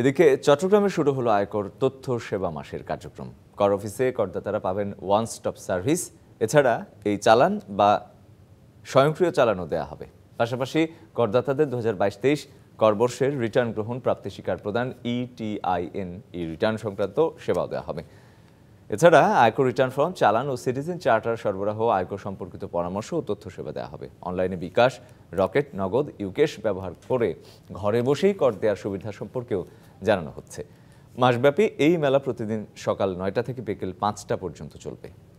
এদিকে চট্টগ্রামে শুরু হলো আয়কর তথ্য সেবা মাসের কার্যক্রম কর অফিসে করদাতারা পাবেন ওয়ান স্টপ সার্ভিস এছাড়া এই চালান বা স্বয়ংক্রিয় চালানও দেয়া হবে পাশাপাশি করদাতাদের দু হাজার বাইশ তেইশ করবর্ষের রিটার্ন গ্রহণ প্রাপ্তি স্বীকার প্রদান ইটিআইএন ই রিটার্ন সংক্রান্ত সেবাও দেওয়া হবে এছাড়া আয়কর রিটার্ন ফর্ম চালান ও সিটিজেন চার্টার সরবরাহ আয়কর সম্পর্কিত পরামর্শ ও তথ্য সেবা দেওয়া হবে অনলাইনে বিকাশ রকেট নগদ ইউকেশ ব্যবহার করে ঘরে বসেই কর দেওয়ার সুবিধা সম্পর্কেও জানানো হচ্ছে মাসব্যাপী এই মেলা প্রতিদিন সকাল নয়টা থেকে বিকেল পাঁচটা পর্যন্ত চলবে